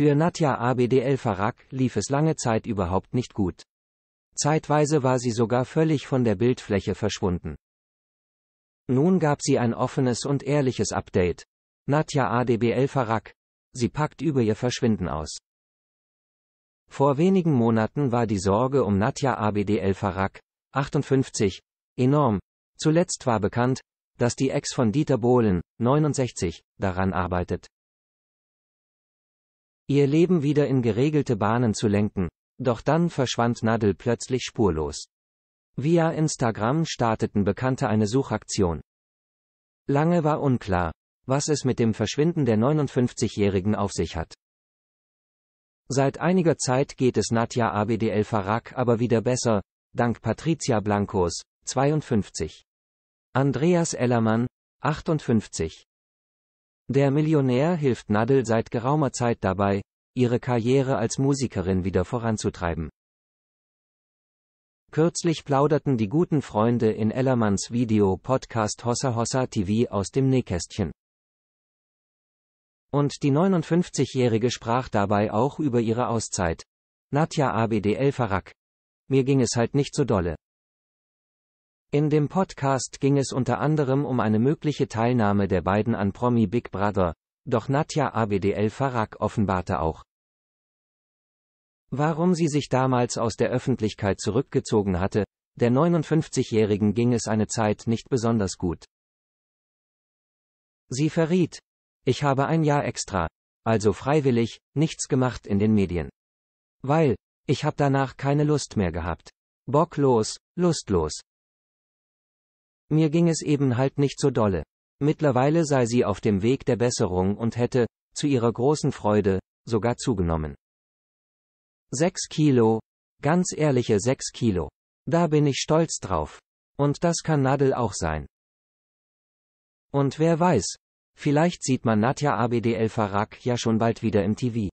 Für Nadja Abdel Farag lief es lange Zeit überhaupt nicht gut. Zeitweise war sie sogar völlig von der Bildfläche verschwunden. Nun gab sie ein offenes und ehrliches Update. Nadja ADBL Farag. Sie packt über ihr Verschwinden aus. Vor wenigen Monaten war die Sorge um Nadja ABDL Farag, 58, enorm. Zuletzt war bekannt, dass die Ex von Dieter Bohlen, 69, daran arbeitet ihr Leben wieder in geregelte Bahnen zu lenken, doch dann verschwand Nadel plötzlich spurlos. Via Instagram starteten Bekannte eine Suchaktion. Lange war unklar, was es mit dem Verschwinden der 59-Jährigen auf sich hat. Seit einiger Zeit geht es Nadja Abdel Farak aber wieder besser, dank Patricia Blancos, 52. Andreas Ellermann, 58. Der Millionär hilft Nadel seit geraumer Zeit dabei, ihre Karriere als Musikerin wieder voranzutreiben. Kürzlich plauderten die guten Freunde in Ellermanns Video-Podcast Hossa Hossa TV aus dem Nähkästchen. Und die 59-Jährige sprach dabei auch über ihre Auszeit. Nadja ABDL Farak. Mir ging es halt nicht so dolle. In dem Podcast ging es unter anderem um eine mögliche Teilnahme der beiden an Promi Big Brother, doch Nadja Abdel Farag offenbarte auch, warum sie sich damals aus der Öffentlichkeit zurückgezogen hatte, der 59-Jährigen ging es eine Zeit nicht besonders gut. Sie verriet, ich habe ein Jahr extra, also freiwillig, nichts gemacht in den Medien. Weil, ich habe danach keine Lust mehr gehabt. Bocklos, lustlos. Mir ging es eben halt nicht so dolle. Mittlerweile sei sie auf dem Weg der Besserung und hätte, zu ihrer großen Freude, sogar zugenommen. 6 Kilo. Ganz ehrliche 6 Kilo. Da bin ich stolz drauf. Und das kann Nadel auch sein. Und wer weiß, vielleicht sieht man Nadja Abdel Farak ja schon bald wieder im TV.